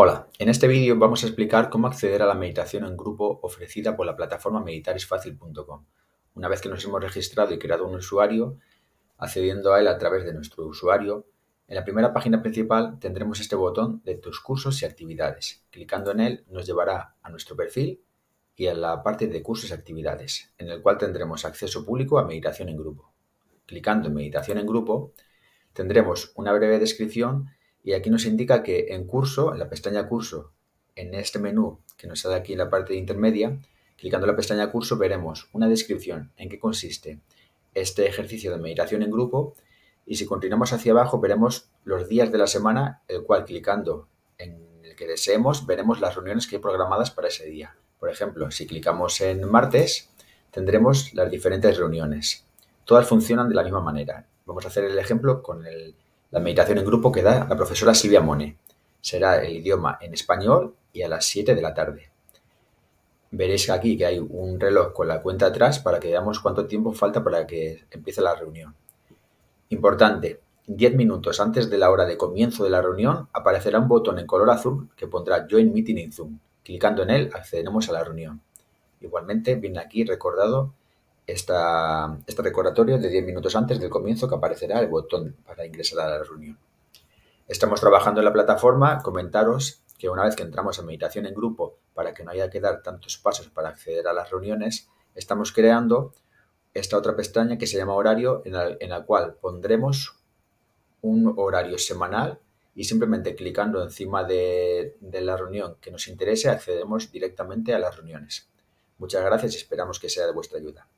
Hola, en este vídeo vamos a explicar cómo acceder a la meditación en grupo ofrecida por la plataforma meditarisfacil.com. Una vez que nos hemos registrado y creado un usuario, accediendo a él a través de nuestro usuario, en la primera página principal tendremos este botón de tus cursos y actividades. Clicando en él nos llevará a nuestro perfil y a la parte de cursos y actividades, en el cual tendremos acceso público a meditación en grupo. Clicando en meditación en grupo, tendremos una breve descripción y aquí nos indica que en curso, en la pestaña curso, en este menú que nos da aquí en la parte intermedia, clicando en la pestaña curso veremos una descripción en qué consiste este ejercicio de meditación en grupo y si continuamos hacia abajo veremos los días de la semana, el cual clicando en el que deseemos veremos las reuniones que hay programadas para ese día. Por ejemplo, si clicamos en martes tendremos las diferentes reuniones. Todas funcionan de la misma manera. Vamos a hacer el ejemplo con el la meditación en grupo que da la profesora Silvia Mone. Será el idioma en español y a las 7 de la tarde. Veréis aquí que hay un reloj con la cuenta atrás para que veamos cuánto tiempo falta para que empiece la reunión. Importante, 10 minutos antes de la hora de comienzo de la reunión aparecerá un botón en color azul que pondrá Join Meeting in Zoom. Clicando en él accederemos a la reunión. Igualmente viene aquí recordado esta, este recordatorio de 10 minutos antes del comienzo que aparecerá el botón para ingresar a la reunión. Estamos trabajando en la plataforma. Comentaros que una vez que entramos en meditación en grupo, para que no haya que dar tantos pasos para acceder a las reuniones, estamos creando esta otra pestaña que se llama horario, en la, cual pondremos un horario semanal y simplemente clicando encima de la reunión que nos interese accedemos directamente a las reuniones. Muchas gracias y esperamos que sea de vuestra ayuda.